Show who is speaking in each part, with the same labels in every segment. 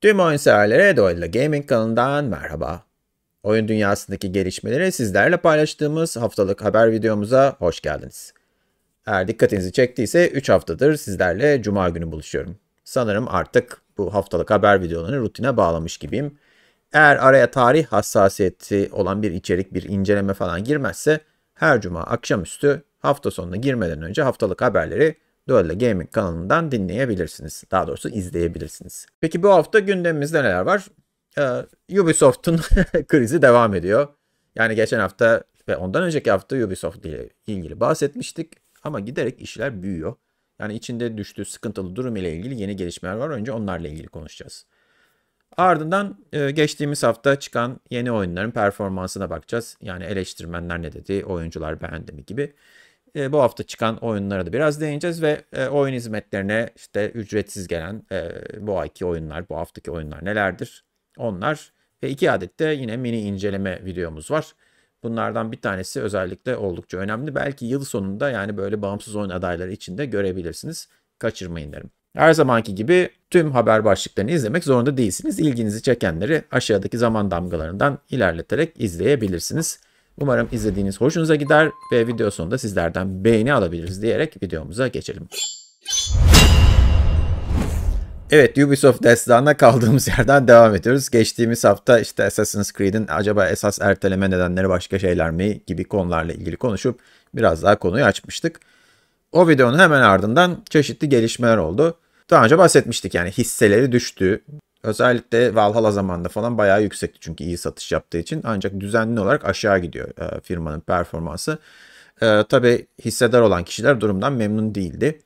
Speaker 1: Tüm oyun severlere Doyle'la Gaming kanalından merhaba. Oyun dünyasındaki gelişmeleri sizlerle paylaştığımız haftalık haber videomuza hoş geldiniz. Eğer dikkatinizi çektiyse 3 haftadır sizlerle cuma günü buluşuyorum. Sanırım artık bu haftalık haber videolarını rutine bağlamış gibiyim. Eğer araya tarih hassasiyeti olan bir içerik, bir inceleme falan girmezse her cuma akşamüstü hafta sonuna girmeden önce haftalık haberleri Duello Gaming kanalından dinleyebilirsiniz. Daha doğrusu izleyebilirsiniz. Peki bu hafta gündemimizde neler var? Ee, Ubisoft'un krizi devam ediyor. Yani geçen hafta ve ondan önceki hafta Ubisoft ile ilgili bahsetmiştik. Ama giderek işler büyüyor. Yani içinde düştüğü sıkıntılı durum ile ilgili yeni gelişmeler var. Önce onlarla ilgili konuşacağız. Ardından e, geçtiğimiz hafta çıkan yeni oyunların performansına bakacağız. Yani eleştirmenler ne dedi, oyuncular beğendi mi gibi e, bu hafta çıkan oyunlara da biraz değineceğiz ve e, oyun hizmetlerine işte ücretsiz gelen e, bu ayki oyunlar, bu haftaki oyunlar nelerdir? Onlar ve iki adet de yine mini inceleme videomuz var. Bunlardan bir tanesi özellikle oldukça önemli. Belki yıl sonunda yani böyle bağımsız oyun adayları için de görebilirsiniz. Kaçırmayın derim. Her zamanki gibi tüm haber başlıklarını izlemek zorunda değilsiniz. İlginizi çekenleri aşağıdaki zaman damgalarından ilerleterek izleyebilirsiniz. Umarım izlediğiniz hoşunuza gider ve video sonunda sizlerden beğeni alabiliriz diyerek videomuza geçelim. Evet Ubisoft destanına kaldığımız yerden devam ediyoruz. Geçtiğimiz hafta işte Assassin's Creed'in acaba esas erteleme nedenleri başka şeyler mi gibi konularla ilgili konuşup biraz daha konuyu açmıştık. O videonun hemen ardından çeşitli gelişmeler oldu. Daha önce bahsetmiştik yani hisseleri düştü. Özellikle Valhalla zamanında falan bayağı yüksekti çünkü iyi satış yaptığı için. Ancak düzenli olarak aşağı gidiyor e, firmanın performansı. E, tabii hissedar olan kişiler durumdan memnun değildi.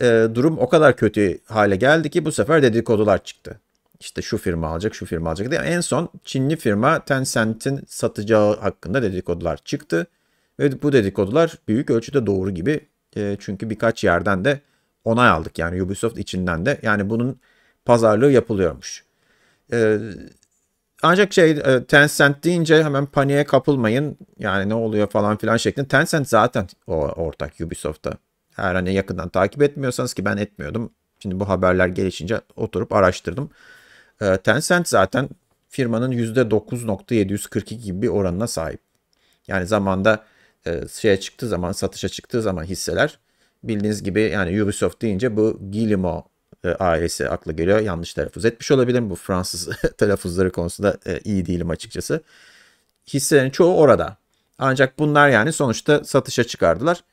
Speaker 1: E, durum o kadar kötü hale geldi ki bu sefer dedikodular çıktı. İşte şu firma alacak, şu firma alacak diye. En son Çinli firma Tencent'in satacağı hakkında dedikodular çıktı. Ve bu dedikodular büyük ölçüde doğru gibi. E, çünkü birkaç yerden de onay aldık yani Ubisoft içinden de. Yani bunun pazarlığı yapılıyormuş. Ee, ancak şey e, Tencent deyince hemen paniğe kapılmayın. Yani ne oluyor falan filan şeklinde. Tencent zaten o ortak Ubisoft'ta. Eğer hani yakından takip etmiyorsanız ki ben etmiyordum. Şimdi bu haberler gelişince oturup araştırdım. Ee, Tencent zaten firmanın %9.742 gibi bir oranına sahip. Yani zamanda e, şeye çıktığı zaman satışa çıktığı zaman hisseler bildiğiniz gibi yani Ubisoft deyince bu Guillemot e, ailesi akla geliyor. Yanlış telaffuz etmiş olabilirim. Bu Fransız telaffuzları konusunda e, iyi değilim açıkçası. Hisselerin çoğu orada. Ancak bunlar yani sonuçta satışa çıkardılar.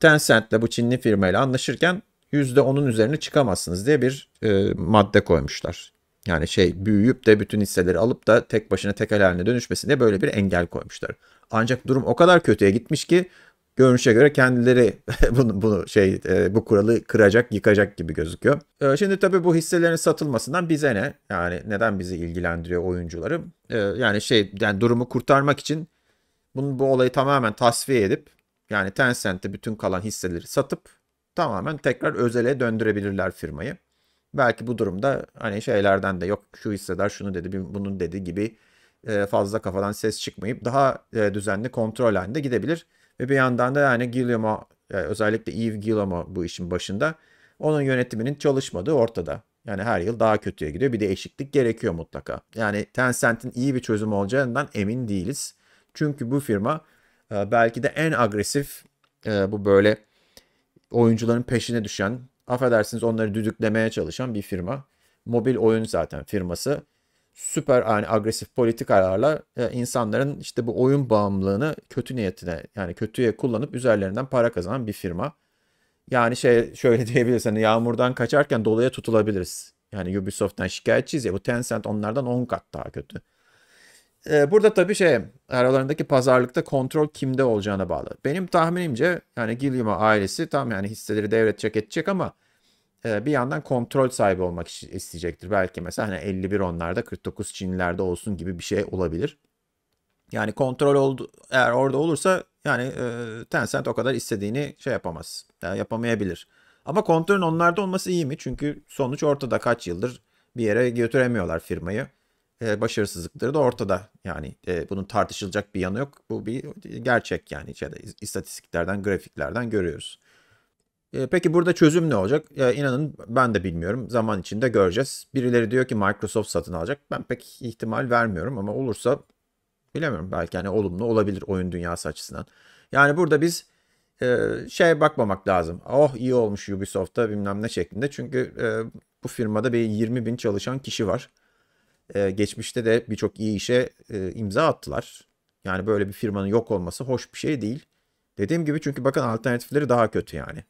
Speaker 1: Tencent Tencent'le bu Çinli firmayla anlaşırken %10'un üzerine çıkamazsınız diye bir e, madde koymuşlar. Yani şey büyüyüp de bütün hisseleri alıp da tek başına tekel haline dönüşmesine böyle bir engel koymuşlar. Ancak durum o kadar kötüye gitmiş ki görünüşe göre kendileri bunu, bunu şey e, bu kuralı kıracak, yıkacak gibi gözüküyor. E, şimdi tabii bu hisselerin satılmasından bize ne? Yani neden bizi ilgilendiriyor oyuncuları? E, yani şey yani durumu kurtarmak için bunu bu olayı tamamen tasfiye edip yani Tencent'te bütün kalan hisseleri satıp tamamen tekrar özele döndürebilirler firmayı. Belki bu durumda hani şeylerden de yok şu hissedar şunu dedi bunun dedi gibi e, fazla kafadan ses çıkmayıp daha e, düzenli kontrol halinde gidebilir. Ve bir yandan da yani Guillermo özellikle Yves Guillermo bu işin başında onun yönetiminin çalışmadığı ortada. Yani her yıl daha kötüye gidiyor. Bir de eşiklik gerekiyor mutlaka. Yani Tencent'in iyi bir çözüm olacağından emin değiliz. Çünkü bu firma e, belki de en agresif e, bu böyle oyuncuların peşine düşen, affedersiniz onları düdüklemeye çalışan bir firma. Mobil oyun zaten firması süper yani agresif politik kararlarla e, insanların işte bu oyun bağımlılığını kötü niyetine yani kötüye kullanıp üzerlerinden para kazanan bir firma. Yani şey şöyle diyebiliriz hani yağmurdan kaçarken dolaya tutulabiliriz. Yani Ubisoft'tan şikayetçiyiz ya bu Tencent onlardan 10 kat daha kötü. Ee, burada tabii şey aralarındaki pazarlıkta kontrol kimde olacağına bağlı. Benim tahminimce yani Gilliam'a ailesi tam yani hisseleri devredecek edecek ama ee, bir yandan kontrol sahibi olmak isteyecektir. Belki mesela hani 51 onlarda 49 Çinlilerde olsun gibi bir şey olabilir. Yani kontrol oldu, eğer orada olursa yani e, Tencent o kadar istediğini şey yapamaz. Yani yapamayabilir. Ama kontrolün onlarda olması iyi mi? Çünkü sonuç ortada kaç yıldır bir yere götüremiyorlar firmayı. E, başarısızlıkları da ortada. Yani e, bunun tartışılacak bir yanı yok. Bu bir gerçek yani şeyde istatistiklerden, grafiklerden görüyoruz. Ee, peki burada çözüm ne olacak? E, inanın ben de bilmiyorum. Zaman içinde göreceğiz. Birileri diyor ki Microsoft satın alacak. Ben pek ihtimal vermiyorum ama olursa bilemiyorum. Belki hani olumlu olabilir oyun dünyası açısından. Yani burada biz e, şey bakmamak lazım. Oh iyi olmuş Ubisoft'ta bilmem ne şeklinde. Çünkü e, bu firmada bir 20 bin çalışan kişi var. E, geçmişte de birçok iyi işe e, imza attılar. Yani böyle bir firmanın yok olması hoş bir şey değil. Dediğim gibi çünkü bakın alternatifleri daha kötü yani.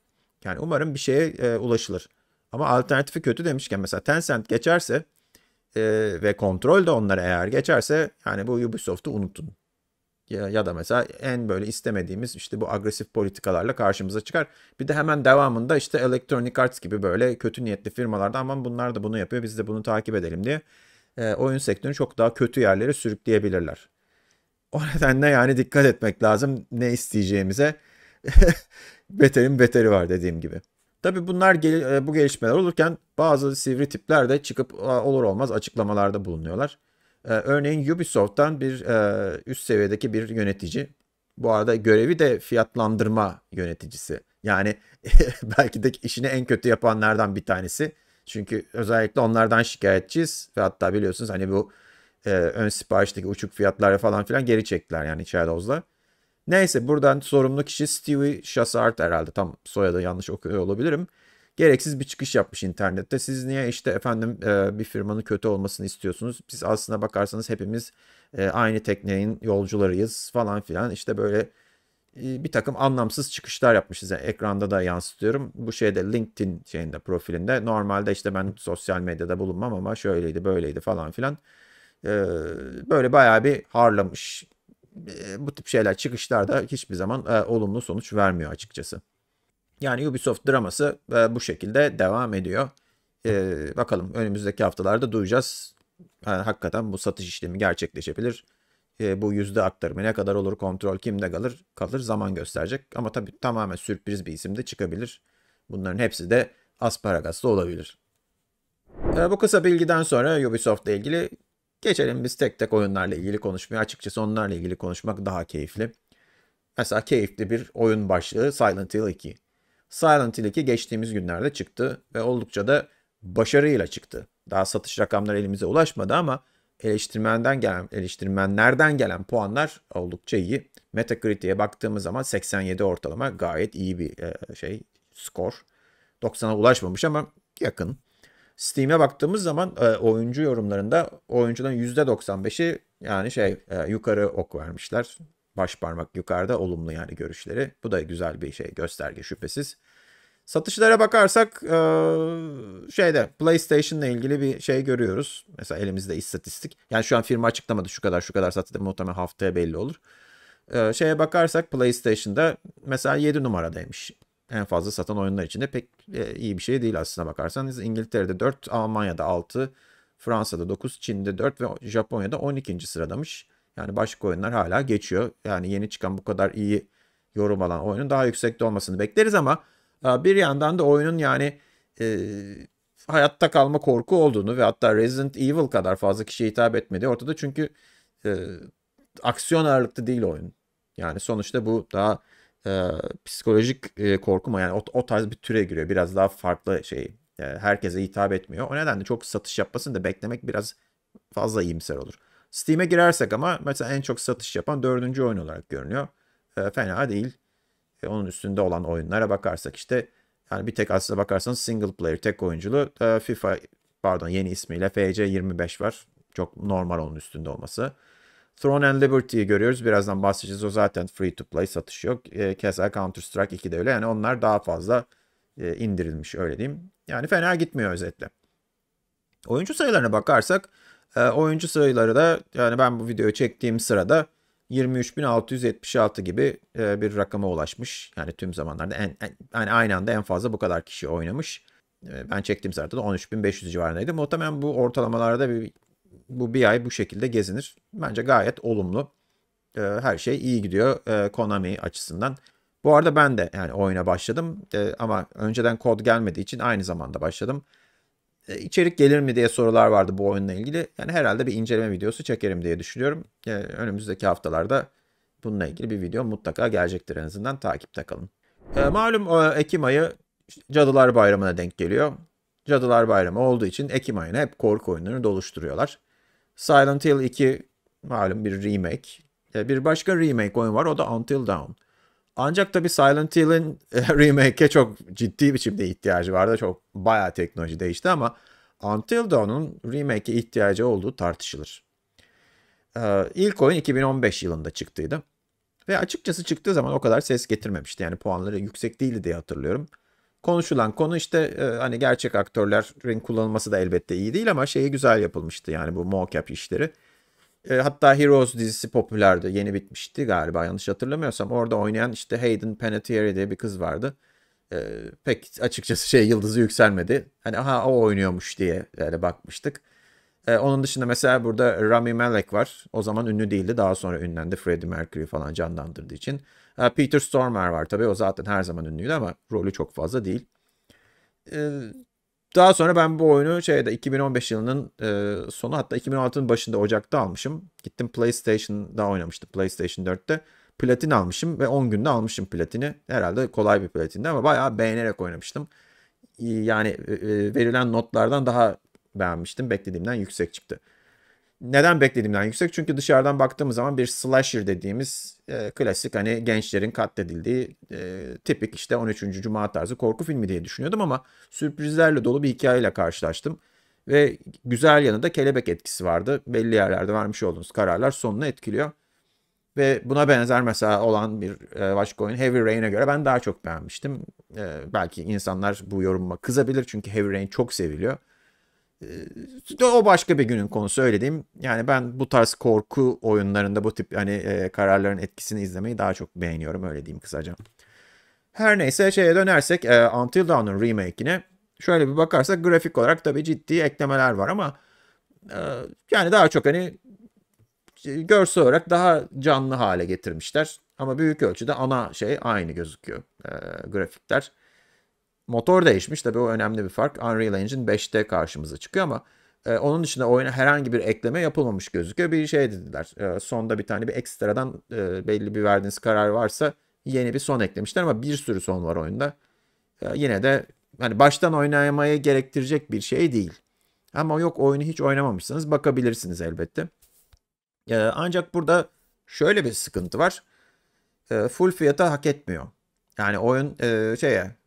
Speaker 1: Yani umarım bir şeye e, ulaşılır. Ama alternatifi kötü demişken mesela Tencent geçerse e, ve kontrol de onlara eğer geçerse yani bu Ubisoft'u unutun. Ya, ya da mesela en böyle istemediğimiz işte bu agresif politikalarla karşımıza çıkar. Bir de hemen devamında işte Electronic Arts gibi böyle kötü niyetli firmalarda aman bunlar da bunu yapıyor biz de bunu takip edelim diye e, oyun sektörünü çok daha kötü yerlere sürükleyebilirler. O nedenle yani dikkat etmek lazım ne isteyeceğimize. beterin beteri var dediğim gibi. Tabi bunlar gel e, bu gelişmeler olurken bazı sivri tipler de çıkıp olur olmaz açıklamalarda bulunuyorlar. Ee, örneğin Ubisoft'tan bir e, üst seviyedeki bir yönetici. Bu arada görevi de fiyatlandırma yöneticisi. Yani belki de işini en kötü yapanlardan bir tanesi. Çünkü özellikle onlardan şikayetçiyiz. Ve hatta biliyorsunuz hani bu e, ön siparişteki uçuk fiyatları falan filan geri çektiler yani içeride Oz'la. Neyse buradan sorumlu kişi Stewie Chassard herhalde. Tam soyadı yanlış okuyor olabilirim. Gereksiz bir çıkış yapmış internette. Siz niye işte efendim e, bir firmanın kötü olmasını istiyorsunuz? Biz aslına bakarsanız hepimiz e, aynı teknenin yolcularıyız falan filan. İşte böyle e, bir takım anlamsız çıkışlar yapmışız. Yani ekranda da yansıtıyorum. Bu şeyde LinkedIn şeyinde profilinde. Normalde işte ben sosyal medyada bulunmam ama şöyleydi böyleydi falan filan. böyle bayağı bir harlamış bu tip şeyler çıkışlarda hiçbir zaman e, olumlu sonuç vermiyor açıkçası. Yani Ubisoft draması e, bu şekilde devam ediyor. E, bakalım önümüzdeki haftalarda duyacağız. Yani hakikaten bu satış işlemi gerçekleşebilir. E, bu yüzde aktarımı ne kadar olur, kontrol kimde kalır, kalır zaman gösterecek. Ama tabii tamamen sürpriz bir isim de çıkabilir. Bunların hepsi de Asparagas'ta olabilir. E, bu kısa bilgiden sonra Ubisoft ile ilgili Geçelim biz tek tek oyunlarla ilgili konuşmaya. Açıkçası onlarla ilgili konuşmak daha keyifli. Mesela keyifli bir oyun başlığı Silent Hill 2. Silent Hill 2 geçtiğimiz günlerde çıktı ve oldukça da başarıyla çıktı. Daha satış rakamları elimize ulaşmadı ama eleştirmenden gelen eleştirmenlerden gelen puanlar oldukça iyi. Metacritic'e baktığımız zaman 87 ortalama gayet iyi bir e, şey skor. 90'a ulaşmamış ama yakın. Steam'e baktığımız zaman e, oyuncu yorumlarında oyuncudan %95'i yani şey e, yukarı ok vermişler. Baş parmak yukarıda olumlu yani görüşleri. Bu da güzel bir şey gösterge şüphesiz. Satışlara bakarsak e, şeyde PlayStation ile ilgili bir şey görüyoruz. Mesela elimizde istatistik. Yani şu an firma açıklamadı şu kadar şu kadar satıldı. Muhtemelen haftaya belli olur. Şeye bakarsak PlayStation'da mesela 7 numaradaymış en fazla satan oyunlar içinde de pek e, iyi bir şey değil aslına bakarsanız. İngiltere'de 4, Almanya'da 6, Fransa'da 9, Çin'de 4 ve Japonya'da 12. sıradamış. Yani başka oyunlar hala geçiyor. Yani yeni çıkan bu kadar iyi yorum alan oyunun daha yüksekte olmasını bekleriz ama e, bir yandan da oyunun yani e, hayatta kalma korku olduğunu ve hatta Resident Evil kadar fazla kişiye hitap etmediği ortada çünkü e, aksiyon ağırlıklı değil oyun. Yani sonuçta bu daha e, psikolojik e, mu yani o, o tarz bir türe giriyor. Biraz daha farklı şey e, herkese hitap etmiyor. O nedenle çok satış yapmasını da beklemek biraz fazla iyimser olur. Steam'e girersek ama mesela en çok satış yapan dördüncü oyun olarak görünüyor. E, fena değil. E, onun üstünde olan oyunlara bakarsak işte yani bir tek aslına bakarsanız single player tek oyunculu e, FIFA pardon yeni ismiyle FC25 var. Çok normal onun üstünde olması. Throne and Liberty'yi görüyoruz. Birazdan bahsedeceğiz. O zaten free to play satış yok. E, keza Counter Strike 2 de öyle. Yani onlar daha fazla e, indirilmiş öyle diyeyim. Yani fena gitmiyor özetle. Oyuncu sayılarına bakarsak e, oyuncu sayıları da yani ben bu videoyu çektiğim sırada 23.676 gibi e, bir rakama ulaşmış. Yani tüm zamanlarda en, en yani aynı anda en fazla bu kadar kişi oynamış. E, ben çektiğim sırada da 13.500 civarındaydı. Muhtemelen bu ortalamalarda bir bu bir ay bu şekilde gezinir. Bence gayet olumlu. E, her şey iyi gidiyor e, Konami açısından. Bu arada ben de yani oyuna başladım e, ama önceden kod gelmediği için aynı zamanda başladım. E, içerik gelir mi diye sorular vardı bu oyunla ilgili. Yani herhalde bir inceleme videosu çekerim diye düşünüyorum. E, önümüzdeki haftalarda bununla ilgili bir video mutlaka gelecektir en azından takipte kalın. E, malum e, Ekim ayı Cadılar Bayramı'na denk geliyor. Cadılar Bayramı olduğu için Ekim ayına hep korku oyunlarını doluşturuyorlar. Silent Hill 2 malum bir remake. E, bir başka remake oyun var o da Until Dawn. Ancak tabi Silent Hill'in e, remake'e çok ciddi biçimde ihtiyacı vardı. Çok bayağı teknoloji değişti ama Until Dawn'un remake'e ihtiyacı olduğu tartışılır. E, ilk oyun 2015 yılında çıktıydı. Ve açıkçası çıktığı zaman o kadar ses getirmemişti. Yani puanları yüksek değildi diye hatırlıyorum konuşulan konu işte e, hani gerçek aktörlerin kullanılması da elbette iyi değil ama şeyi güzel yapılmıştı yani bu mocap işleri. E, hatta Heroes dizisi popülerdi. Yeni bitmişti galiba yanlış hatırlamıyorsam. Orada oynayan işte Hayden Panettiere diye bir kız vardı. E, pek açıkçası şey yıldızı yükselmedi. Hani aha o oynuyormuş diye yani bakmıştık. E, onun dışında mesela burada Rami Malek var. O zaman ünlü değildi. Daha sonra ünlendi Freddie Mercury falan canlandırdığı için. Peter Stormer var tabii. O zaten her zaman ünlüydü ama rolü çok fazla değil. Ee, daha sonra ben bu oyunu şeyde 2015 yılının e, sonu hatta 2006'nın başında Ocak'ta almışım. Gittim PlayStation'da oynamıştım. PlayStation 4'te platin almışım ve 10 günde almışım platini. Herhalde kolay bir platindi ama bayağı beğenerek oynamıştım. Yani e, e, verilen notlardan daha beğenmiştim. Beklediğimden yüksek çıktı neden beklediğimden yüksek? Çünkü dışarıdan baktığımız zaman bir slasher dediğimiz e, klasik hani gençlerin katledildiği e, tipik işte 13. Cuma tarzı korku filmi diye düşünüyordum ama sürprizlerle dolu bir hikayeyle karşılaştım. Ve güzel yanı da kelebek etkisi vardı. Belli yerlerde vermiş olduğunuz kararlar sonunu etkiliyor. Ve buna benzer mesela olan bir e, başka oyun Heavy Rain'e göre ben daha çok beğenmiştim. E, belki insanlar bu yorumuma kızabilir çünkü Heavy Rain çok seviliyor o başka bir günün konusu öyle diyeyim. Yani ben bu tarz korku oyunlarında bu tip hani e, kararların etkisini izlemeyi daha çok beğeniyorum öyle diyeyim kısaca. Her neyse şeye dönersek e, Until Dawn'un remake'ine şöyle bir bakarsak grafik olarak tabii ciddi eklemeler var ama e, yani daha çok hani görsel olarak daha canlı hale getirmişler. Ama büyük ölçüde ana şey aynı gözüküyor e, grafikler. Motor değişmiş tabi o önemli bir fark. Unreal Engine 5'te karşımıza çıkıyor ama e, onun dışında oyuna herhangi bir ekleme yapılmamış gözüküyor. Bir şey dediler. E, sonda bir tane bir ekstradan e, belli bir verdiğiniz karar varsa yeni bir son eklemişler ama bir sürü son var oyunda. E, yine de hani baştan oynamaya gerektirecek bir şey değil. Ama yok oyunu hiç oynamamışsanız bakabilirsiniz elbette. E, ancak burada şöyle bir sıkıntı var. E, full fiyata hak etmiyor. Yani oyun e, şeye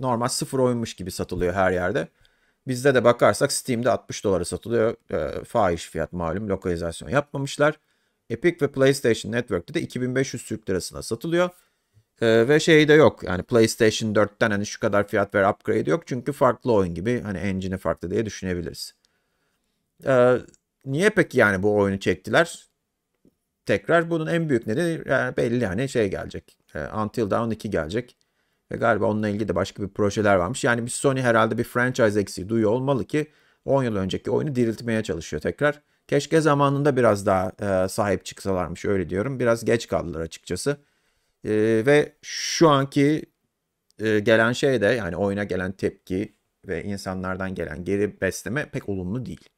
Speaker 1: normal sıfır oyunmuş gibi satılıyor her yerde. Bizde de bakarsak Steam'de 60 dolara satılıyor. E, fahiş fiyat malum lokalizasyon yapmamışlar. Epic ve PlayStation Network'te de 2500 Türk lirasına satılıyor. E, ve şey de yok yani PlayStation 4'ten hani şu kadar fiyat ver upgrade yok. Çünkü farklı oyun gibi hani engine'i farklı diye düşünebiliriz. E, niye peki yani bu oyunu çektiler? Tekrar bunun en büyük nedeni yani belli yani şey gelecek. E, Until Dawn 2 gelecek. Ve galiba onunla ilgili de başka bir projeler varmış. Yani bir Sony herhalde bir franchise eksiği duyuyor olmalı ki 10 yıl önceki oyunu diriltmeye çalışıyor tekrar. Keşke zamanında biraz daha e, sahip çıksalarmış öyle diyorum. Biraz geç kaldılar açıkçası. E, ve şu anki e, gelen şey de yani oyuna gelen tepki ve insanlardan gelen geri besleme pek olumlu değil.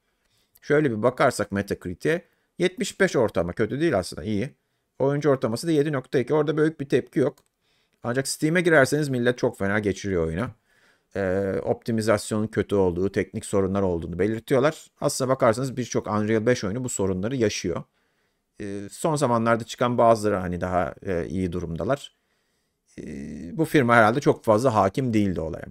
Speaker 1: Şöyle bir bakarsak Metacritic'e 75 ortama kötü değil aslında iyi. Oyuncu ortaması da 7.2 orada büyük bir tepki yok. Ancak Steam'e girerseniz millet çok fena geçiriyor oyunu. Ee, optimizasyonun kötü olduğu, teknik sorunlar olduğunu belirtiyorlar. Aslına bakarsanız birçok Unreal 5 oyunu bu sorunları yaşıyor. Ee, son zamanlarda çıkan bazıları hani daha e, iyi durumdalar. Ee, bu firma herhalde çok fazla hakim değildi olaya.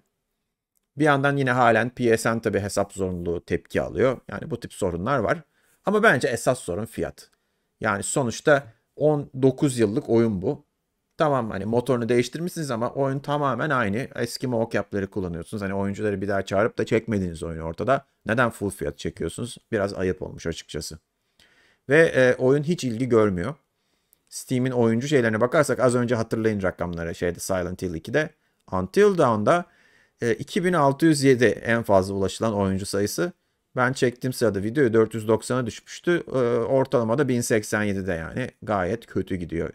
Speaker 1: Bir yandan yine halen PSN tabi hesap zorunluluğu tepki alıyor. Yani bu tip sorunlar var. Ama bence esas sorun fiyat. Yani sonuçta 19 yıllık oyun bu tamam hani motorunu değiştirmişsiniz ama oyun tamamen aynı. Eski mocap'ları kullanıyorsunuz. Hani oyuncuları bir daha çağırıp da çekmediğiniz oyunu ortada. Neden full fiyat çekiyorsunuz? Biraz ayıp olmuş açıkçası. Ve e, oyun hiç ilgi görmüyor. Steam'in oyuncu şeylerine bakarsak az önce hatırlayın rakamları şeyde Silent Hill 2'de. Until Dawn'da e, 2607 en fazla ulaşılan oyuncu sayısı. Ben çektiğim sırada videoyu 490'a düşmüştü. E, da 1087'de yani gayet kötü gidiyor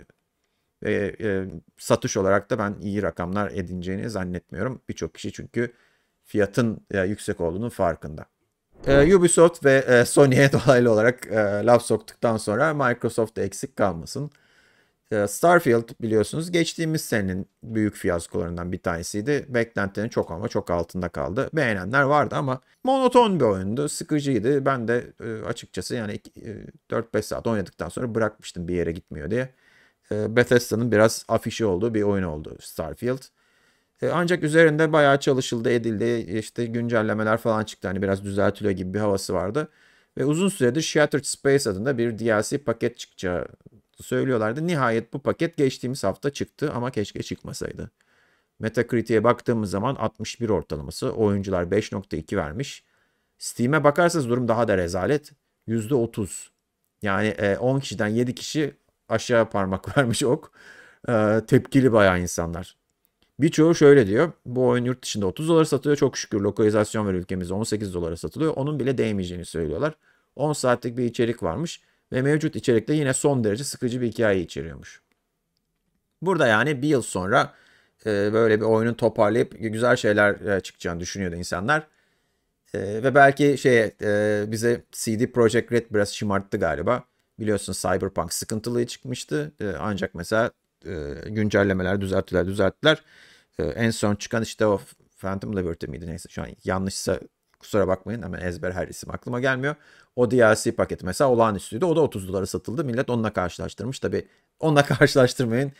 Speaker 1: e, e, satış olarak da ben iyi rakamlar edineceğini zannetmiyorum. Birçok kişi çünkü fiyatın e, yüksek olduğunun farkında. E, Ubisoft ve e, Sony'e dolaylı olarak e, laf soktuktan sonra Microsoft da eksik kalmasın. E, Starfield biliyorsunuz geçtiğimiz senenin büyük fiyaskolarından bir tanesiydi. Beklentilerin çok ama çok altında kaldı. Beğenenler vardı ama monoton bir oyundu, sıkıcıydı. Ben de e, açıkçası yani 4-5 e, saat oynadıktan sonra bırakmıştım bir yere gitmiyor diye. E, Bethesda'nın biraz afişi olduğu bir oyun oldu Starfield. E, ancak üzerinde bayağı çalışıldı, edildi. İşte güncellemeler falan çıktı. Hani biraz düzeltiliyor gibi bir havası vardı. Ve uzun süredir Shattered Space adında bir DLC paket çıkacağı söylüyorlardı. Nihayet bu paket geçtiğimiz hafta çıktı ama keşke çıkmasaydı. Metacritic'e baktığımız zaman 61 ortalaması. Oyuncular 5.2 vermiş. Steam'e bakarsanız durum daha da rezalet. %30. Yani 10 e, kişiden 7 kişi aşağı parmak vermiş ok. E, tepkili bayağı insanlar. Birçoğu şöyle diyor. Bu oyun yurt dışında 30 dolara satılıyor. Çok şükür lokalizasyon ve ülkemizde 18 dolara satılıyor. Onun bile değmeyeceğini söylüyorlar. 10 saatlik bir içerik varmış. Ve mevcut içerikte yine son derece sıkıcı bir hikaye içeriyormuş. Burada yani bir yıl sonra e, böyle bir oyunun toparlayıp güzel şeyler e, çıkacağını düşünüyordu insanlar. E, ve belki şey e, bize CD Projekt Red biraz şımarttı galiba. Biliyorsun Cyberpunk sıkıntılı çıkmıştı. E, ancak mesela e, güncellemeler düzelttiler düzelttiler. E, en son çıkan işte o Phantom Liberty miydi neyse şu an yanlışsa kusura bakmayın hemen ezber her isim aklıma gelmiyor. O DLC paketi mesela olağanüstüydü. O da 30 dolara satıldı. Millet onunla karşılaştırmış. Tabi onunla karşılaştırmayın.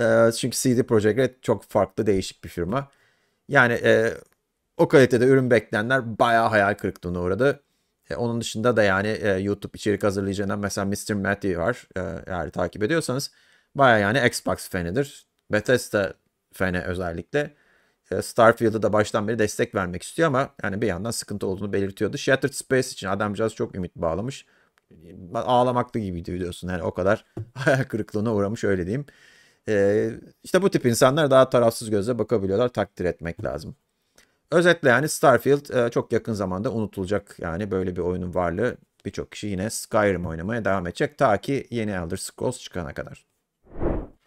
Speaker 1: E, çünkü CD Projekt Red çok farklı değişik bir firma. Yani e, o kalitede ürün beklenenler bayağı hayal kırıklığına uğradı. E, onun dışında da yani e, YouTube içerik hazırlayıcından mesela Mr. Matthew var. E, eğer takip ediyorsanız baya yani Xbox fanidir. Bethesda fani özellikle. E, Starfield'a da baştan beri destek vermek istiyor ama yani bir yandan sıkıntı olduğunu belirtiyordu. Shattered Space için adamcağız çok ümit bağlamış. E, ağlamaklı gibiydi biliyorsun yani o kadar hayal kırıklığına uğramış öyle diyeyim. E, işte bu tip insanlar daha tarafsız gözle bakabiliyorlar takdir etmek lazım. Özetle yani Starfield e, çok yakın zamanda unutulacak. Yani böyle bir oyunun varlığı birçok kişi yine Skyrim oynamaya devam edecek ta ki yeni Elder Scrolls çıkana kadar.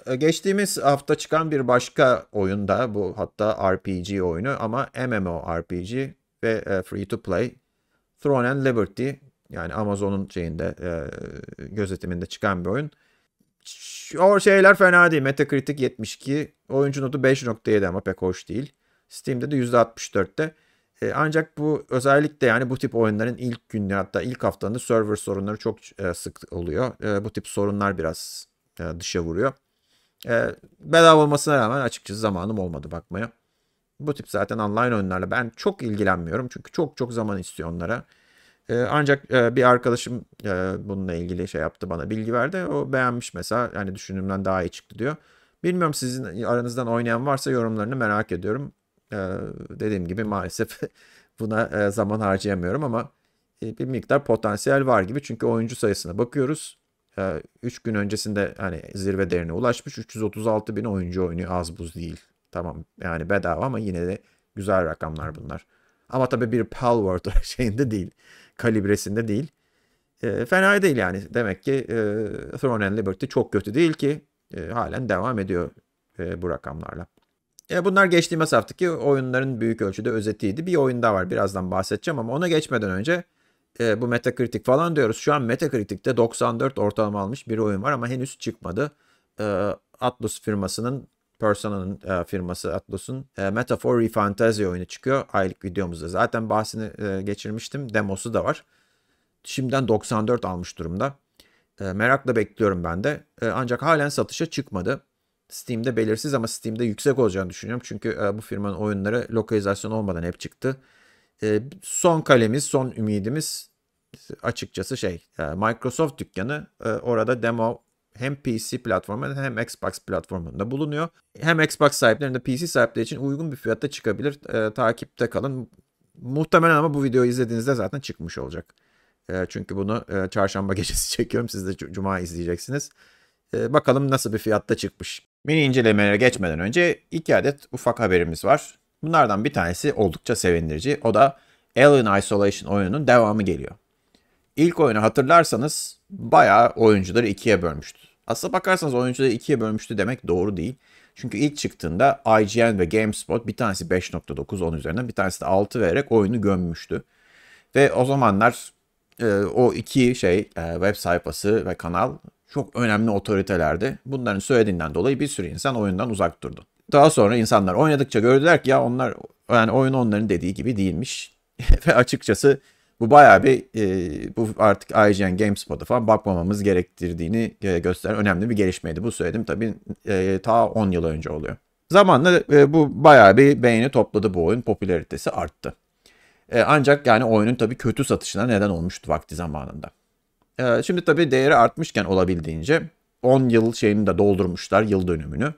Speaker 1: E, geçtiğimiz hafta çıkan bir başka oyun da bu hatta RPG oyunu ama MMORPG ve e, free to play Throne and Liberty yani Amazon'un şeyinde gözetiminde çıkan bir oyun. O şeyler fena değil. Metacritic 72. Oyuncu notu 5.7 ama pek hoş değil. Steam'de de %64'te. E, ancak bu özellikle yani bu tip oyunların ilk günü hatta ilk haftanın server sorunları çok e, sık oluyor. E, bu tip sorunlar biraz e, dışa vuruyor. E, bedava olmasına rağmen açıkçası zamanım olmadı bakmaya. Bu tip zaten online oyunlarla ben çok ilgilenmiyorum. Çünkü çok çok zaman istiyor onlara. E, ancak e, bir arkadaşım e, bununla ilgili şey yaptı bana bilgi verdi. O beğenmiş mesela. Yani düşündüğümden daha iyi çıktı diyor. Bilmiyorum sizin aranızdan oynayan varsa yorumlarını merak ediyorum. Ee, dediğim gibi maalesef buna e, zaman harcayamıyorum ama e, bir miktar potansiyel var gibi. Çünkü oyuncu sayısına bakıyoruz. 3 ee, gün öncesinde hani zirve değerine ulaşmış. 336 bin oyuncu oynuyor az buz değil. Tamam yani bedava ama yine de güzel rakamlar bunlar. Ama tabii bir Palworld şeyinde değil. Kalibresinde değil. E, fena değil yani. Demek ki e, Throne and Liberty çok kötü değil ki. E, halen devam ediyor e, bu rakamlarla. E bunlar geçtiğimiz haftaki oyunların büyük ölçüde özetiydi. Bir oyun daha var birazdan bahsedeceğim ama ona geçmeden önce e, bu Metacritic falan diyoruz. Şu an Metacritic'te 94 ortalama almış bir oyun var ama henüz çıkmadı. E, Atlus firmasının Persona'nın e, firması Atlas'ın e, Metaphor Fantasy oyunu çıkıyor aylık videomuzda. Zaten bahsini e, geçirmiştim. Demosu da var. Şimdiden 94 almış durumda. E, merakla bekliyorum ben de. E, ancak halen satışa çıkmadı. Steam'de belirsiz ama Steam'de yüksek olacağını düşünüyorum. Çünkü e, bu firmanın oyunları lokalizasyon olmadan hep çıktı. E, son kalemiz, son ümidimiz açıkçası şey e, Microsoft dükkanı e, orada demo hem PC platformunda hem Xbox platformunda bulunuyor. Hem Xbox sahiplerinde, PC sahipleri için uygun bir fiyatta çıkabilir. E, takipte kalın. Muhtemelen ama bu videoyu izlediğinizde zaten çıkmış olacak. E, çünkü bunu e, çarşamba gecesi çekiyorum. Siz de cuma izleyeceksiniz. E, bakalım nasıl bir fiyatta çıkmış. Mini incelemelere geçmeden önce iki adet ufak haberimiz var. Bunlardan bir tanesi oldukça sevindirici. O da Alien Isolation oyununun devamı geliyor. İlk oyunu hatırlarsanız bayağı oyuncuları ikiye bölmüştü. Aslına bakarsanız oyuncuları ikiye bölmüştü demek doğru değil. Çünkü ilk çıktığında IGN ve GameSpot bir tanesi 5.9 10 üzerinden bir tanesi de 6 vererek oyunu gömmüştü. Ve o zamanlar e, o iki şey e, web sayfası ve kanal çok önemli otoritelerdi. Bunların söylediğinden dolayı bir sürü insan oyundan uzak durdu. Daha sonra insanlar oynadıkça gördüler ki ya onlar yani oyun onların dediği gibi değilmiş. Ve açıkçası bu bayağı bir e, bu artık IGN GameSpot'a falan bakmamamız gerektirdiğini e, gösteren önemli bir gelişmeydi. Bu söyledim tabii e, ta 10 yıl önce oluyor. Zamanla e, bu bayağı bir beğeni topladı bu oyun. Popülaritesi arttı. E, ancak yani oyunun tabii kötü satışına neden olmuştu vakti zamanında. E, şimdi tabii değeri artmışken olabildiğince 10 yıl şeyini de doldurmuşlar yıl dönümünü.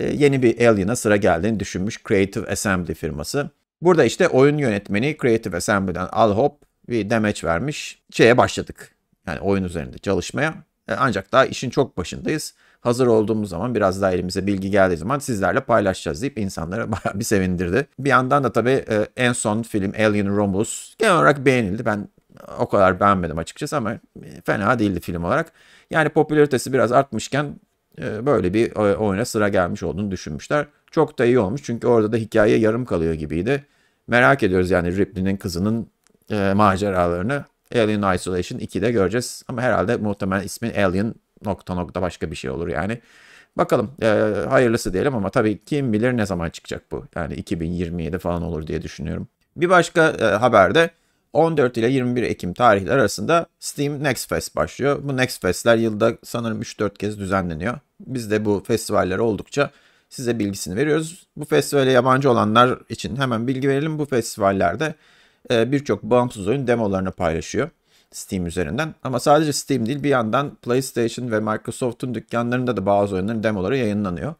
Speaker 1: E, yeni bir Alien'a sıra geldiğini düşünmüş Creative Assembly firması. Burada işte oyun yönetmeni Creative Assembly'den Al Hop bir demeç vermiş. Şeye başladık. Yani oyun üzerinde çalışmaya. Ee, ancak daha işin çok başındayız. Hazır olduğumuz zaman biraz daha elimize bilgi geldiği zaman sizlerle paylaşacağız deyip insanları bayağı bir sevindirdi. Bir yandan da tabii e, en son film Alien Romulus genel olarak beğenildi. Ben o kadar beğenmedim açıkçası ama e, fena değildi film olarak. Yani popülaritesi biraz artmışken e, böyle bir e, oyuna sıra gelmiş olduğunu düşünmüşler. Çok da iyi olmuş çünkü orada da hikaye yarım kalıyor gibiydi. Merak ediyoruz yani Ripley'nin kızının e, maceralarını Alien Isolation 2'de göreceğiz. Ama herhalde muhtemelen ismi Alien nokta nokta başka bir şey olur yani. Bakalım e, hayırlısı diyelim ama tabii kim bilir ne zaman çıkacak bu. Yani 2027 falan olur diye düşünüyorum. Bir başka e, haberde 14 ile 21 Ekim tarihleri arasında Steam Next Fest başlıyor. Bu Next Fest'ler yılda sanırım 3-4 kez düzenleniyor. Biz de bu festivallere oldukça size bilgisini veriyoruz. Bu festivale yabancı olanlar için hemen bilgi verelim. Bu festivallerde e, birçok bağımsız oyun demolarını paylaşıyor Steam üzerinden. Ama sadece Steam değil bir yandan PlayStation ve Microsoft'un dükkanlarında da bazı oyunların demoları yayınlanıyor.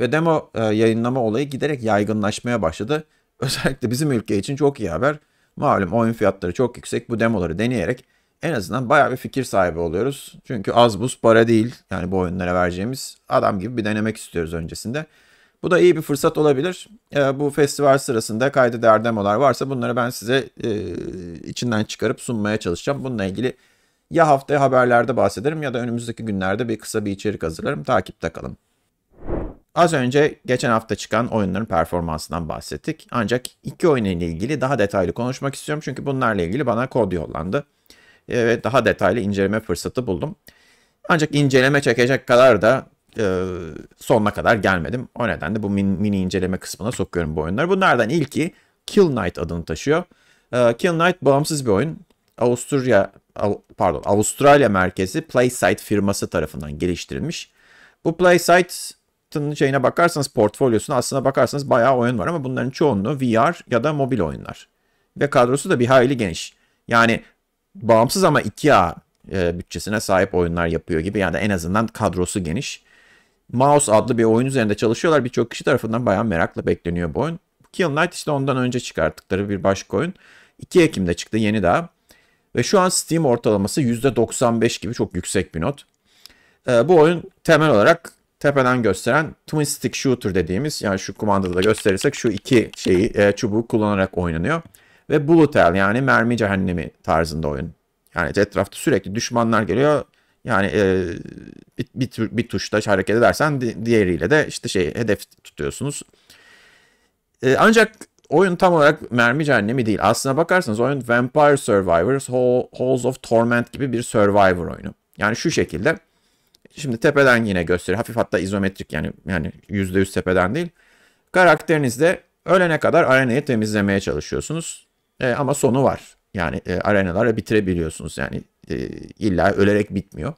Speaker 1: Ve demo e, yayınlama olayı giderek yaygınlaşmaya başladı. Özellikle bizim ülke için çok iyi haber. Malum oyun fiyatları çok yüksek. Bu demoları deneyerek en azından bayağı bir fikir sahibi oluyoruz. Çünkü az buz para değil. Yani bu oyunlara vereceğimiz adam gibi bir denemek istiyoruz öncesinde. Bu da iyi bir fırsat olabilir. E, bu festival sırasında kayda değer demolar varsa bunları ben size e, içinden çıkarıp sunmaya çalışacağım. Bununla ilgili ya haftaya haberlerde bahsederim ya da önümüzdeki günlerde bir kısa bir içerik hazırlarım. Takipte kalın. Az önce geçen hafta çıkan oyunların performansından bahsettik. Ancak iki oyun ile ilgili daha detaylı konuşmak istiyorum. Çünkü bunlarla ilgili bana kod yollandı. Ee, ve daha detaylı inceleme fırsatı buldum. Ancak inceleme çekecek kadar da e, sonuna kadar gelmedim. O nedenle bu mini, mini inceleme kısmına sokuyorum bu oyunları. Bunlardan ilki Kill Knight adını taşıyor. E, Kill Knight bağımsız bir oyun. Avusturya av, pardon Avustralya merkezi Playsite firması tarafından geliştirilmiş. Bu Playsite şeyine bakarsanız portfolyosuna aslına bakarsanız bayağı oyun var ama bunların çoğunluğu VR ya da mobil oyunlar. Ve kadrosu da bir hayli geniş. Yani bağımsız ama 2A e, bütçesine sahip oyunlar yapıyor gibi. Yani en azından kadrosu geniş. Mouse adlı bir oyun üzerinde çalışıyorlar. Birçok kişi tarafından bayağı merakla bekleniyor bu oyun. Kill Knight işte ondan önce çıkarttıkları bir başka oyun. 2 Ekim'de çıktı yeni daha. Ve şu an Steam ortalaması %95 gibi çok yüksek bir not. E, bu oyun temel olarak tepeden gösteren twin stick shooter dediğimiz yani şu kumandada da gösterirsek şu iki şeyi e, çubuğu kullanarak oynanıyor. Ve bullet hell yani mermi cehennemi tarzında oyun. Yani etrafta sürekli düşmanlar geliyor. Yani e, bir, bir, bir tuşla hareket edersen di, diğeriyle de işte şey hedef tutuyorsunuz. E, ancak oyun tam olarak mermi cehennemi değil. Aslına bakarsanız oyun Vampire Survivors, Halls of Torment gibi bir survivor oyunu. Yani şu şekilde Şimdi tepeden yine gösteriyor. Hafif hatta izometrik yani yani %100 tepeden değil. Karakterinizde ölene kadar arenayı temizlemeye çalışıyorsunuz. E, ama sonu var. Yani e, arenalarla bitirebiliyorsunuz. Yani e, illa ölerek bitmiyor.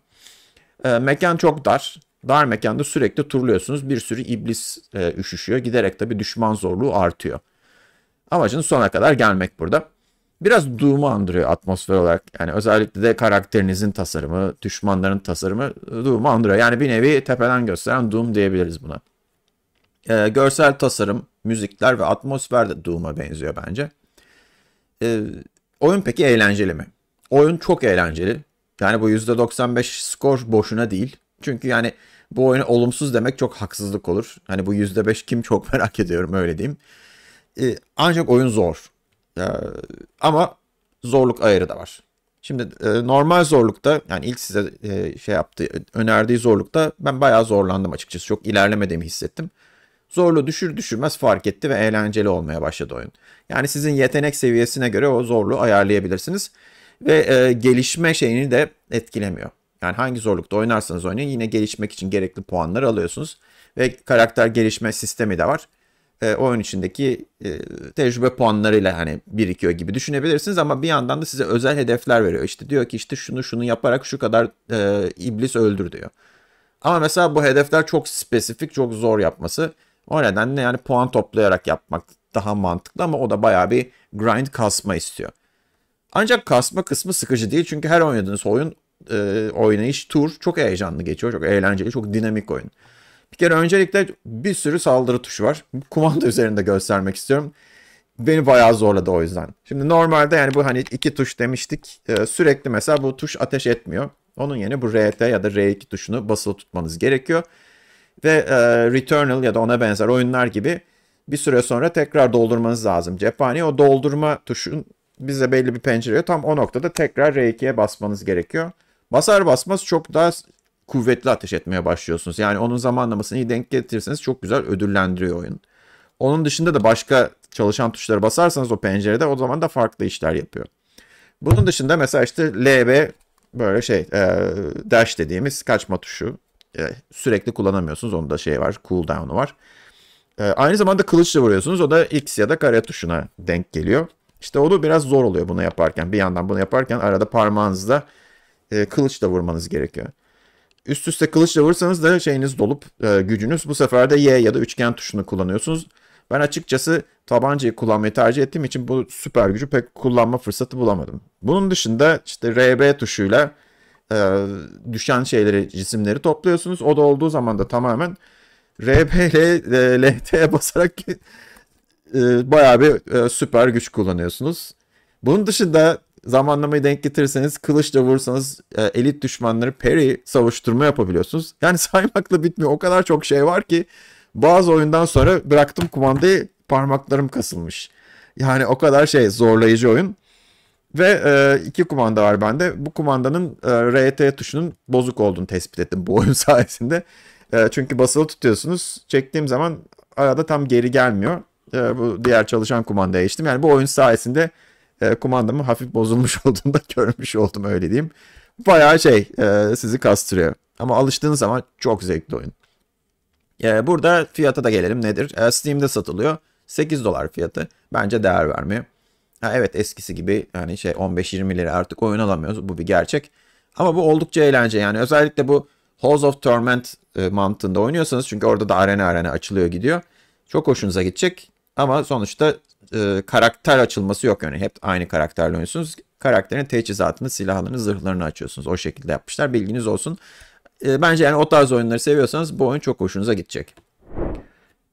Speaker 1: E, mekan çok dar. Dar mekanda sürekli turluyorsunuz. Bir sürü iblis e, üşüşüyor. Giderek tabii düşman zorluğu artıyor. amacınız sona kadar gelmek burada biraz Doom'u andırıyor atmosfer olarak. Yani özellikle de karakterinizin tasarımı, düşmanların tasarımı e, Doom'u andırıyor. Yani bir nevi tepeden gösteren Doom diyebiliriz buna. Ee, görsel tasarım, müzikler ve atmosfer de Doom'a benziyor bence. Ee, oyun peki eğlenceli mi? Oyun çok eğlenceli. Yani bu %95 skor boşuna değil. Çünkü yani bu oyunu olumsuz demek çok haksızlık olur. Hani bu %5 kim çok merak ediyorum öyle diyeyim. Ee, ancak oyun zor. Ee, ama zorluk ayarı da var. Şimdi e, normal zorlukta yani ilk size e, şey yaptı önerdiği zorlukta ben bayağı zorlandım açıkçası. Çok ilerlemediğimi hissettim. Zorluğu düşür düşürmez fark etti ve eğlenceli olmaya başladı oyun. Yani sizin yetenek seviyesine göre o zorluğu ayarlayabilirsiniz. Ve e, gelişme şeyini de etkilemiyor. Yani hangi zorlukta oynarsanız oynayın yine gelişmek için gerekli puanları alıyorsunuz. Ve karakter gelişme sistemi de var e, oyun içindeki e, tecrübe puanlarıyla hani birikiyor gibi düşünebilirsiniz ama bir yandan da size özel hedefler veriyor. İşte diyor ki işte şunu şunu yaparak şu kadar e, iblis öldür diyor. Ama mesela bu hedefler çok spesifik, çok zor yapması. O nedenle yani puan toplayarak yapmak daha mantıklı ama o da bayağı bir grind kasma istiyor. Ancak kasma kısmı sıkıcı değil çünkü her oynadığınız oyun e, oynayış tur çok heyecanlı geçiyor. Çok eğlenceli, çok dinamik oyun. Bir kere öncelikle bir sürü saldırı tuşu var. Kumanda üzerinde göstermek istiyorum. Beni bayağı zorladı o yüzden. Şimdi normalde yani bu hani iki tuş demiştik. E, sürekli mesela bu tuş ateş etmiyor. Onun yerine bu RT ya da R2 tuşunu basılı tutmanız gerekiyor. Ve e, Returnal ya da ona benzer oyunlar gibi bir süre sonra tekrar doldurmanız lazım cephaneyi. O doldurma tuşun bize belli bir pencereye tam o noktada tekrar R2'ye basmanız gerekiyor. Basar basmaz çok daha kuvvetli ateş etmeye başlıyorsunuz. Yani onun zamanlamasını iyi denk getirirseniz çok güzel ödüllendiriyor oyun. Onun dışında da başka çalışan tuşlara basarsanız o pencerede o zaman da farklı işler yapıyor. Bunun dışında mesela işte LB böyle şey e, dash dediğimiz kaçma tuşu e, sürekli kullanamıyorsunuz. Onun şey var cooldown'u var. E, aynı zamanda kılıçla vuruyorsunuz. O da X ya da kare tuşuna denk geliyor. İşte onu biraz zor oluyor bunu yaparken. Bir yandan bunu yaparken arada parmağınızla e, kılıçla vurmanız gerekiyor. Üst üste kılıçla vursanız da şeyiniz dolup e, gücünüz. Bu sefer de Y ya da üçgen tuşunu kullanıyorsunuz. Ben açıkçası tabancayı kullanmayı tercih ettiğim için bu süper gücü pek kullanma fırsatı bulamadım. Bunun dışında işte RB tuşuyla e, düşen şeyleri, cisimleri topluyorsunuz. O da olduğu zaman da tamamen RB ile e, LT'ye basarak e, bayağı bir e, süper güç kullanıyorsunuz. Bunun dışında zamanlamayı denk getirirseniz kılıçla vursanız e, elit düşmanları peri savuşturma yapabiliyorsunuz. Yani saymakla bitmiyor. O kadar çok şey var ki bazı oyundan sonra bıraktım kumandayı parmaklarım kasılmış. Yani o kadar şey zorlayıcı oyun. Ve e, iki kumanda var bende. Bu kumandanın e, RT tuşunun bozuk olduğunu tespit ettim bu oyun sayesinde. E, çünkü basılı tutuyorsunuz. Çektiğim zaman arada tam geri gelmiyor. E, bu diğer çalışan kumandaya geçtim. Yani bu oyun sayesinde e, kumandamı hafif bozulmuş olduğunu da görmüş oldum öyle diyeyim. Bayağı şey e, sizi kastırıyor. Ama alıştığınız zaman çok zevkli oyun. E, burada fiyata da gelelim nedir? E, Steam'de satılıyor. 8 dolar fiyatı. Bence değer vermiyor. Ha, evet eskisi gibi yani şey 15-20 lira artık oyun alamıyoruz. Bu bir gerçek. Ama bu oldukça eğlence yani özellikle bu Halls of Torment e, mantığında oynuyorsanız çünkü orada da arena arena açılıyor gidiyor. Çok hoşunuza gidecek ama sonuçta e, karakter açılması yok. Yani hep aynı karakterle oynuyorsunuz. Karakterin teçhizatını, silahlarını, zırhlarını açıyorsunuz. O şekilde yapmışlar. Bilginiz olsun. E, bence yani o tarz oyunları seviyorsanız bu oyun çok hoşunuza gidecek.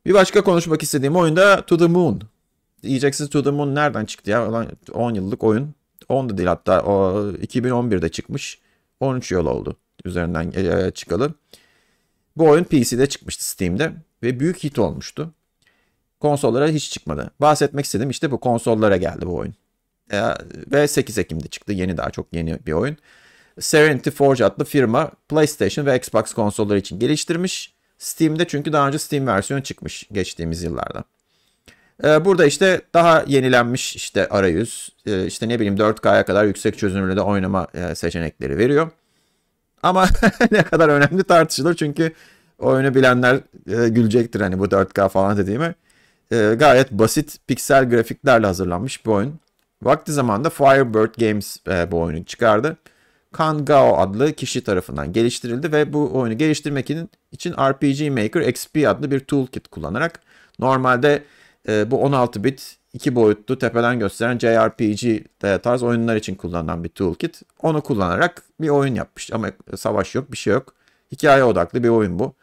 Speaker 1: Bir başka konuşmak istediğim oyunda To The Moon. Diyeceksiniz To The Moon nereden çıktı ya? 10 yıllık oyun. 10 da değil hatta o 2011'de çıkmış. 13 yıl oldu üzerinden e, çıkalı. Bu oyun PC'de çıkmıştı Steam'de ve büyük hit olmuştu. Konsollara hiç çıkmadı. Bahsetmek istedim işte bu konsollara geldi bu oyun. E, ve 8 Ekim'de çıktı. Yeni daha çok yeni bir oyun. Serenity Forge adlı firma PlayStation ve Xbox konsolları için geliştirmiş. Steam'de çünkü daha önce Steam versiyonu çıkmış geçtiğimiz yıllarda. Ee, burada işte daha yenilenmiş işte arayüz, ee, işte ne bileyim 4K'ya kadar yüksek çözünürlüğe oynama e, seçenekleri veriyor. Ama ne kadar önemli tartışılır çünkü oyunu bilenler e, gülecektir hani bu 4K falan dediğimi e, gayet basit piksel grafiklerle hazırlanmış bir oyun. Vakti zamanında Firebird Games e, bu oyunu çıkardı. Kan Gao adlı kişi tarafından geliştirildi ve bu oyunu geliştirmek için RPG Maker XP adlı bir toolkit kullanarak normalde e, bu 16 bit iki boyutlu tepeden gösteren JRPG e, tarz oyunlar için kullanılan bir toolkit. Onu kullanarak bir oyun yapmış ama savaş yok bir şey yok. Hikaye odaklı bir oyun bu.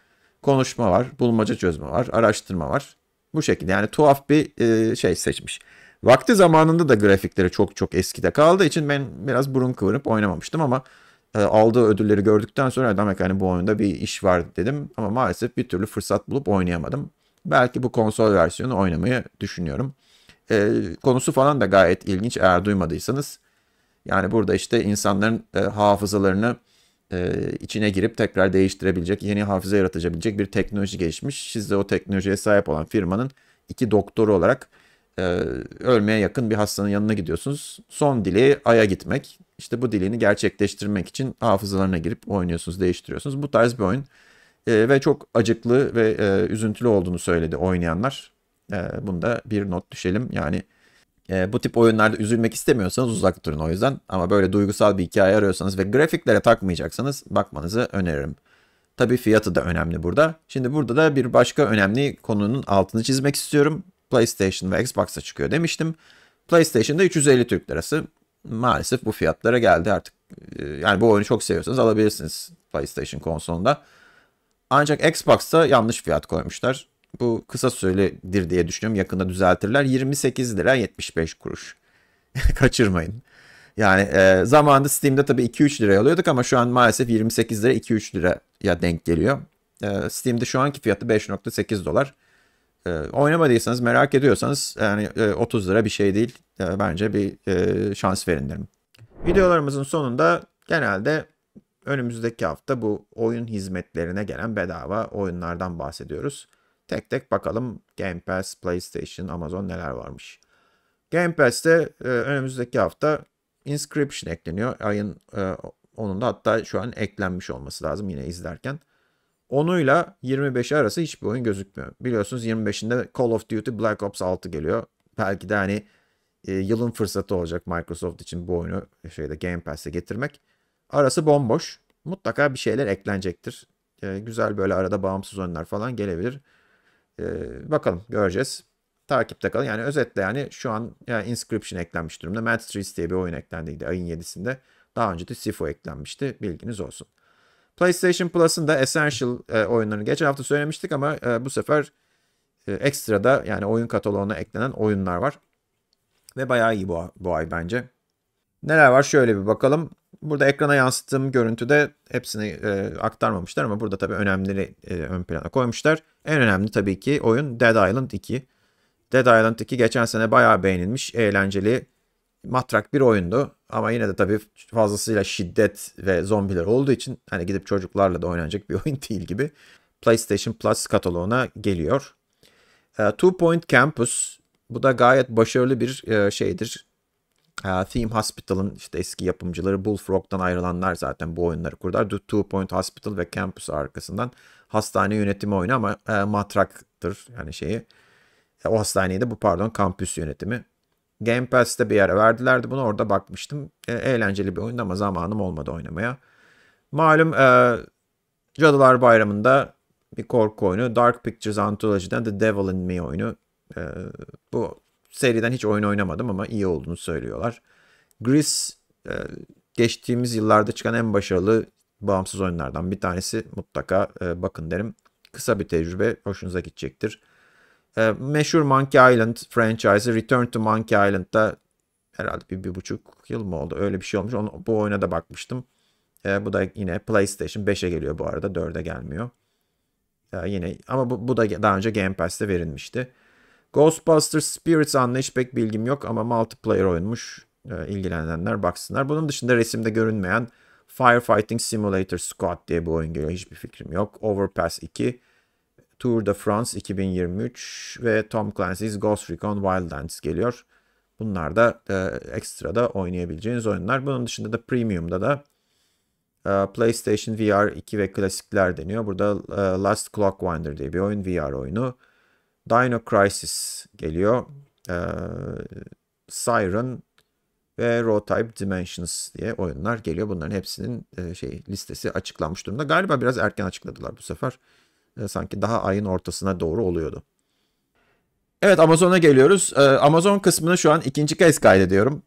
Speaker 1: Konuşma var, bulmaca çözme var, araştırma var. Bu şekilde yani tuhaf bir e, şey seçmiş. Vakti zamanında da grafikleri çok çok eskide kaldığı için ben biraz burun kıvırıp oynamamıştım ama e, aldığı ödülleri gördükten sonra demek yani bu oyunda bir iş var dedim ama maalesef bir türlü fırsat bulup oynayamadım. Belki bu konsol versiyonu oynamayı düşünüyorum. E, konusu falan da gayet ilginç eğer duymadıysanız. Yani burada işte insanların e, hafızalarını e, içine girip tekrar değiştirebilecek, yeni hafıza yaratabilecek bir teknoloji gelişmiş. Siz de o teknolojiye sahip olan firmanın iki doktoru olarak e, ölmeye yakın bir hastanın yanına gidiyorsunuz. Son dili Ay'a gitmek. İşte bu dileğini gerçekleştirmek için hafızalarına girip oynuyorsunuz, değiştiriyorsunuz. Bu tarz bir oyun e, ve çok acıklı ve e, üzüntülü olduğunu söyledi oynayanlar. E, bunda bir not düşelim. Yani e, bu tip oyunlarda üzülmek istemiyorsanız uzak durun o yüzden. Ama böyle duygusal bir hikaye arıyorsanız ve grafiklere takmayacaksanız bakmanızı öneririm. Tabii fiyatı da önemli burada. Şimdi burada da bir başka önemli konunun altını çizmek istiyorum. PlayStation ve Xbox'a çıkıyor demiştim. PlayStation'da 350 Türk Lirası. Maalesef bu fiyatlara geldi artık. E, yani bu oyunu çok seviyorsanız alabilirsiniz PlayStation konsolunda. Ancak Xbox'ta yanlış fiyat koymuşlar. Bu kısa sürelidir diye düşünüyorum. Yakında düzeltirler. 28 lira 75 kuruş. Kaçırmayın. Yani e, zamanında Steam'de tabii 2-3 lira alıyorduk ama şu an maalesef 28 lira 2-3 liraya denk geliyor. E, Steam'de şu anki fiyatı 5.8 dolar. E, oynamadıysanız merak ediyorsanız yani e, 30 lira bir şey değil. E, bence bir e, şans verin derim. Videolarımızın sonunda genelde önümüzdeki hafta bu oyun hizmetlerine gelen bedava oyunlardan bahsediyoruz. Tek tek bakalım Game Pass, PlayStation, Amazon neler varmış. Game Pass'te e, önümüzdeki hafta Inscription ekleniyor. Ayın e, onun da hatta şu an eklenmiş olması lazım yine izlerken. Onuyla 25 arası hiçbir oyun gözükmüyor. Biliyorsunuz 25'inde Call of Duty Black Ops 6 geliyor. Belki de hani e, yılın fırsatı olacak Microsoft için bu oyunu şeyde Game Pass'e getirmek. Arası bomboş. Mutlaka bir şeyler eklenecektir. E, güzel böyle arada bağımsız oyunlar falan gelebilir. Ee, bakalım göreceğiz. Takipte kalın. Yani özetle yani şu an yani Inscription eklenmiş durumda. Mad Streets diye bir oyun eklendiydi ayın 7'sinde. Daha önce de Sifo eklenmişti. Bilginiz olsun. PlayStation Plus'ın da Essential e, oyunlarını geçen hafta söylemiştik ama e, bu sefer e, ekstra da yani oyun kataloğuna eklenen oyunlar var. Ve bayağı iyi bu, bu ay bence. Neler var şöyle bir bakalım. Burada ekrana yansıttığım görüntüde hepsini e, aktarmamışlar ama burada tabii önemlileri e, ön plana koymuşlar. En önemli tabii ki oyun Dead Island 2. Dead Island 2 geçen sene bayağı beğenilmiş, eğlenceli, matrak bir oyundu. Ama yine de tabii fazlasıyla şiddet ve zombiler olduğu için hani gidip çocuklarla da oynanacak bir oyun değil gibi. PlayStation Plus kataloğuna geliyor. E, Two Point Campus bu da gayet başarılı bir e, şeydir. Ee, Theme Hospital'ın işte eski yapımcıları Bullfrog'dan ayrılanlar zaten bu oyunları kurdular. The Two Point Hospital ve Campus arkasından hastane yönetimi oyunu ama e, matraktır yani şeyi. E, o hastaneyi de bu pardon kampüs yönetimi. Game Pass'te bir yere verdilerdi bunu orada bakmıştım. E, eğlenceli bir oyun ama zamanım olmadı oynamaya. Malum e, Cadılar Bayramı'nda bir korku oyunu Dark Pictures Anthology'den The Devil in Me oyunu. E, bu seriden hiç oyun oynamadım ama iyi olduğunu söylüyorlar. Gris e, geçtiğimiz yıllarda çıkan en başarılı bağımsız oyunlardan bir tanesi. Mutlaka e, bakın derim. Kısa bir tecrübe hoşunuza gidecektir. E, meşhur Monkey Island franchise Return to Monkey Island'da herhalde bir, bir buçuk yıl mı oldu öyle bir şey olmuş. Onu, bu oyuna da bakmıştım. bu da yine PlayStation 5'e geliyor bu arada 4'e gelmiyor. yine ama bu, bu da daha önce Game Pass'te verilmişti. Ghostbusters Spirits anlayış pek bilgim yok ama multiplayer oyunmuş. E, ilgilenenler baksınlar. Bunun dışında resimde görünmeyen Firefighting Simulator Squad diye bir oyun geliyor. Hiçbir fikrim yok. Overpass 2, Tour de France 2023 ve Tom Clancy's Ghost Recon Wildlands geliyor. Bunlar da e, ekstra da oynayabileceğiniz oyunlar. Bunun dışında da Premium'da da e, PlayStation VR 2 ve klasikler deniyor. Burada e, Last Clockwinder diye bir oyun VR oyunu. Dino Crisis geliyor. E, Siren ve Raw Dimensions diye oyunlar geliyor. Bunların hepsinin e, şey listesi açıklanmış durumda. Galiba biraz erken açıkladılar bu sefer. E, sanki daha ayın ortasına doğru oluyordu. Evet Amazon'a geliyoruz. E, Amazon kısmını şu an ikinci kez kaydediyorum.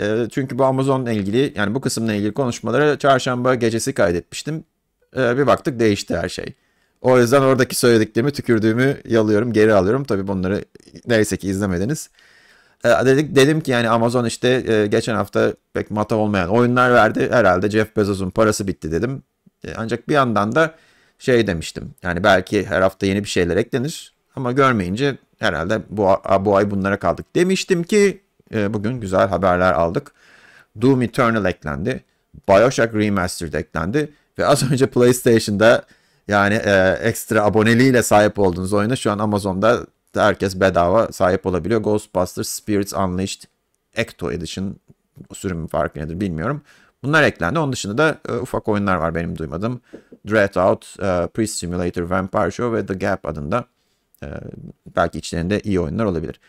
Speaker 1: E, çünkü bu Amazon'la ilgili yani bu kısımla ilgili konuşmaları çarşamba gecesi kaydetmiştim. E, bir baktık değişti her şey. O yüzden oradaki söylediklerimi tükürdüğümü yalıyorum geri alıyorum. Tabii bunları neyse ki izlemediniz. E, dedik, dedim ki yani Amazon işte e, geçen hafta pek mata olmayan oyunlar verdi. Herhalde Jeff Bezos'un parası bitti dedim. E, ancak bir yandan da şey demiştim. Yani belki her hafta yeni bir şeyler eklenir. Ama görmeyince herhalde bu, bu ay bunlara kaldık demiştim ki e, bugün güzel haberler aldık. Doom Eternal eklendi. Bioshock Remastered eklendi. Ve az önce PlayStation'da yani e, ekstra aboneliğiyle sahip olduğunuz oyuna şu an Amazon'da herkes bedava sahip olabiliyor. Ghostbusters Spirits Unleashed Ecto Edition sürümü farkı nedir bilmiyorum. Bunlar eklendi. Onun dışında da e, ufak oyunlar var benim duymadım. Dread Out, e, Priest Simulator, Vampire Show ve The Gap adında e, belki içlerinde iyi oyunlar olabilir.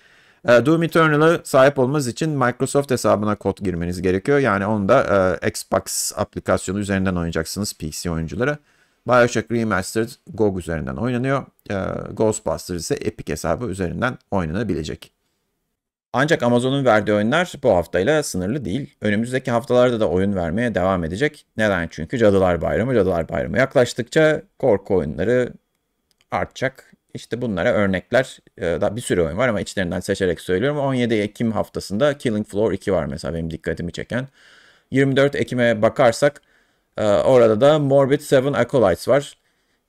Speaker 1: E, Doom Eternal'a sahip olmanız için Microsoft hesabına kod girmeniz gerekiyor. Yani onu da e, Xbox aplikasyonu üzerinden oynayacaksınız PC oyunculara. Bioshock Remastered GOG üzerinden oynanıyor. Ee, Ghostbusters ise Epic hesabı üzerinden oynanabilecek. Ancak Amazon'un verdiği oyunlar bu haftayla sınırlı değil. Önümüzdeki haftalarda da oyun vermeye devam edecek. Neden? Çünkü Cadılar Bayramı, Cadılar Bayramı yaklaştıkça korku oyunları artacak. İşte bunlara örnekler, e, daha bir sürü oyun var ama içlerinden seçerek söylüyorum. 17 Ekim haftasında Killing Floor 2 var mesela benim dikkatimi çeken. 24 Ekim'e bakarsak ee, orada da Morbid Seven Acolytes var.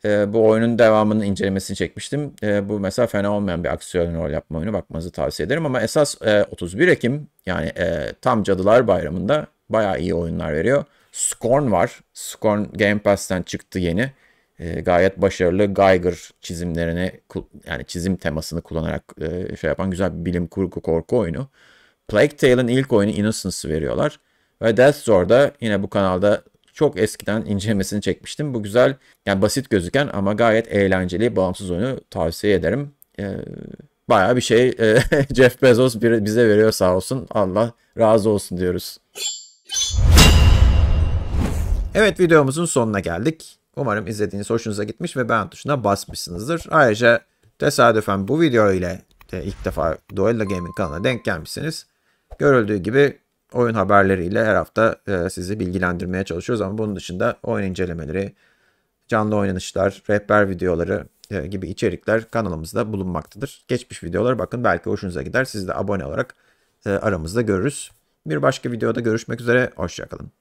Speaker 1: E, bu oyunun devamının incelemesini çekmiştim. E, bu mesela fena olmayan bir aksiyon rol yapma oyunu bakmanızı tavsiye ederim. Ama esas e, 31 Ekim yani e, tam Cadılar Bayramı'nda bayağı iyi oyunlar veriyor. Scorn var. Scorn Game Pass'ten çıktı yeni. E, gayet başarılı Geiger çizimlerini yani çizim temasını kullanarak e, şey yapan güzel bir bilim kurgu korku oyunu. Plague Tale'ın ilk oyunu Innocence'ı veriyorlar. Ve Death Store'da yine bu kanalda çok eskiden incelemesini çekmiştim. Bu güzel yani basit gözüken ama gayet eğlenceli bağımsız oyunu tavsiye ederim. Ee, Baya bir şey e, Jeff Bezos bize veriyor sağ olsun. Allah razı olsun diyoruz. Evet videomuzun sonuna geldik. Umarım izlediğiniz hoşunuza gitmiş ve beğen tuşuna basmışsınızdır. Ayrıca tesadüfen bu video ile ilk defa Duella Gaming kanalına denk gelmişsiniz. Görüldüğü gibi oyun haberleriyle her hafta e, sizi bilgilendirmeye çalışıyoruz ama bunun dışında oyun incelemeleri, canlı oynanışlar, rehber videoları e, gibi içerikler kanalımızda bulunmaktadır. Geçmiş videolar bakın belki hoşunuza gider. Siz de abone olarak e, aramızda görürüz. Bir başka videoda görüşmek üzere. Hoşçakalın.